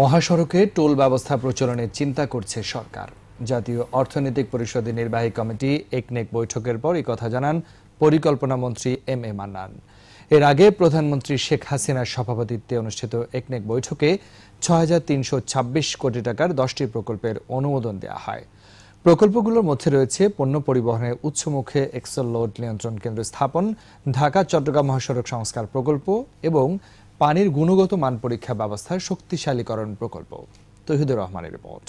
মহাসড়কে টোল ব্যবস্থা প্রচলনের চিন্তা করছে সরকার জাতীয় অর্থনৈতিক পরিষদের নির্বাহী কমিটি একনেক বৈঠকের পর এই কথা জানান পরিকল্পনা মন্ত্রী এম এ মান্নান এর আগে প্রধানমন্ত্রী শেখ হাসিনার সভাপতিত্বে অনুষ্ঠিত একনেক বৈঠকে ছয় কোটি টাকার দশটি প্রকল্পের অনুমোদন দেওয়া হয় প্রকল্পগুলোর মধ্যে রয়েছে পণ্য পরিবহনে উচ্চমুখে এক্সেল লোড নিয়ন্ত্রণ কেন্দ্র স্থাপন ঢাকা চট্টগ্রাম মহাসড়ক সংস্কার প্রকল্প এবং পানির গুণগত মান পরীক্ষা ব্যবস্থার শক্তিশালীকরণ প্রকল্প তহিদুর রহমানের রিপোর্ট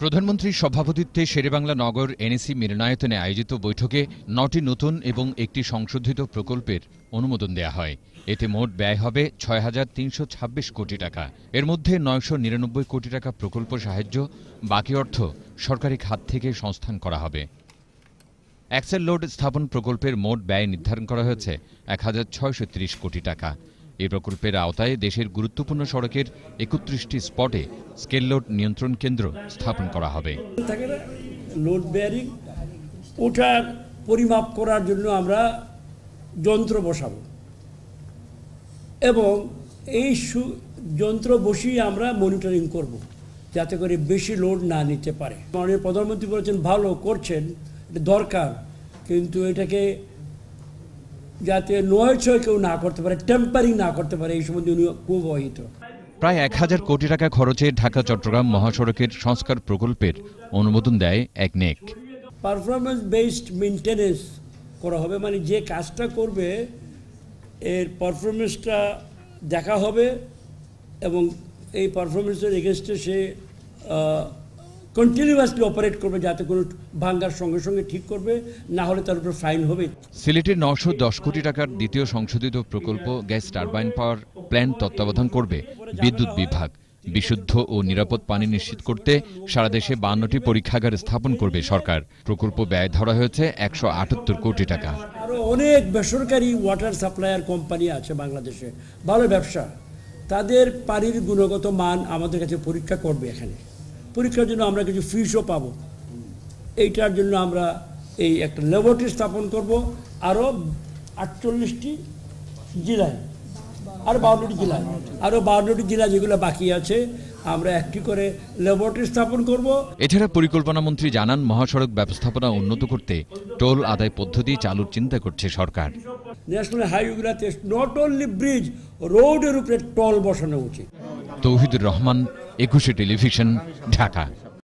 প্রধানমন্ত্রীর সভাপতিত্বে শেরেবাংলা নগর এনএসি মিলনায়তনে আয়োজিত বৈঠকে নটি নতুন এবং একটি সংশোধিত প্রকল্পের অনুমোদন দেয়া হয় এতে মোট ব্যয় হবে ছয় হাজার তিনশো ছাব্বিশ কোটি টাকা এর মধ্যে নয়শো নিরানব্বই কোটি টাকা প্রকল্প সাহায্য বাকি অর্থ সরকারি খাত থেকে সংস্থান করা হবে অ্যাক্সেল লোড স্থাপন প্রকল্পের মোট ব্যয় নির্ধারণ করা হয়েছে এক হাজার ছয়শো কোটি টাকা এই প্রকল্পের আওতায় দেশের গুরুত্বপূর্ণ সড়কের একত্রিশটি স্পটে স্কেল লোড নিয়ন্ত্রণ কেন্দ্র স্থাপন করা হবে লোড বেয়ারিং ওঠার পরিমাপ করার জন্য আমরা যন্ত্র বসাবো এবং এই যন্ত্র বসিয়ে আমরা মনিটরিং করব যাতে করে বেশি লোড না নিতে পারে মাননীয় প্রধানমন্ত্রী বলেছেন ভালো করছেন দরকার কিন্তু এটাকে যাতে নয় ছয় কেউ না করতে পারে টেম্পারিং না করতে পারে এই সম্বন্ধে উনি খুব অহিত প্রায় এক হাজার কোটি টাকা খরচে ঢাকা চট্টগ্রাম মহাসড়কের সংস্কার প্রকল্পের অনুমোদন দেয় এক নেক পারফরমেন্স বেসড মেনটেন্স করা হবে মানে যে কাজটা করবে এর পারফরমেন্সটা দেখা হবে এবং এই পারফরমেন্সের এগেনস্টে সে কন্টিনিউয়াসলি অপারেট করবে যাতে কোনো ভাঙ্গার সঙ্গে সঙ্গে ঠিক করবে না হলে তার উপর ফাইন হবে সিলেটের নশো দশ কোটি টাকার দ্বিতীয় সংশোধিত প্রকল্প গ্যাস টারবাইন পাওয়ার প্ল্যান তত্ত্বাবধান করবে বিদ্যুৎ বিভাগ বিশুদ্ধ ও নিরাপদ পানি নিশ্চিত করতে সারা দেশে বান্নটি পরীক্ষাগার স্থাপন করবে সরকার প্রকল্প ব্যয় ধরা হয়েছে একশো আটাত্তর কোটি টাকা আরো অনেক বেসরকারি ওয়াটার সাপ্লায়ার কোম্পানি আছে বাংলাদেশে ভালো ব্যবসা তাদের পানির গুণগত মান আমাদের কাছে পরীক্ষা করবে এখানে পরীক্ষার জন্য আমরা কিছু ফিসও পাবো এইটার জন্য আমরা এই একটা ল্যাবরেটরি স্থাপন করব আরও আটচল্লিশটি জেলায় আর বারোটি জেলায় আরও বারোটি জেলা যেগুলো বাকি আছে আমরা একটি করে ল্যাবরেটরি স্থাপন করব এছাড়া পরিকল্পনা মন্ত্রী জানান মহাসড়ক ব্যবস্থাপনা উন্নত করতে টোল আদায় পদ্ধতি চালুর চিন্তা করছে সরকার ন্যাশনাল হাইওয়েগুলোতে নট অনলি ব্রিজ রোডের উপরে টোল বসানো উচিত তৌহিদুর রহমান একুশে টেলিভিশন ঢাকা